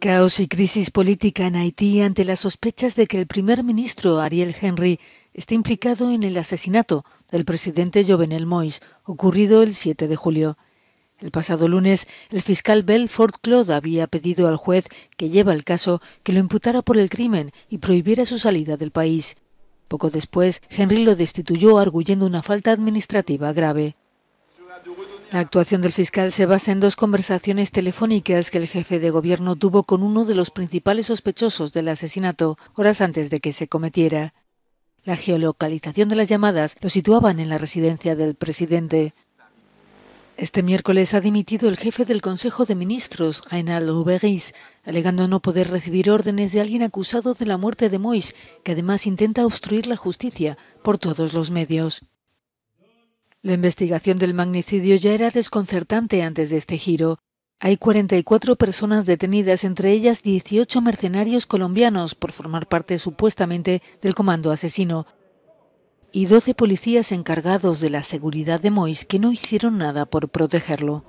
Caos y crisis política en Haití ante las sospechas de que el primer ministro Ariel Henry está implicado en el asesinato del presidente Jovenel Moïse, ocurrido el 7 de julio. El pasado lunes, el fiscal Belfort Claude había pedido al juez que lleva el caso que lo imputara por el crimen y prohibiera su salida del país. Poco después, Henry lo destituyó arguyendo una falta administrativa grave. La actuación del fiscal se basa en dos conversaciones telefónicas que el jefe de gobierno tuvo con uno de los principales sospechosos del asesinato horas antes de que se cometiera. La geolocalización de las llamadas lo situaban en la residencia del presidente. Este miércoles ha dimitido el jefe del Consejo de Ministros, Reinaldo alegando no poder recibir órdenes de alguien acusado de la muerte de Mois, que además intenta obstruir la justicia por todos los medios. La investigación del magnicidio ya era desconcertante antes de este giro. Hay 44 personas detenidas, entre ellas 18 mercenarios colombianos por formar parte supuestamente del comando asesino y 12 policías encargados de la seguridad de Mois que no hicieron nada por protegerlo.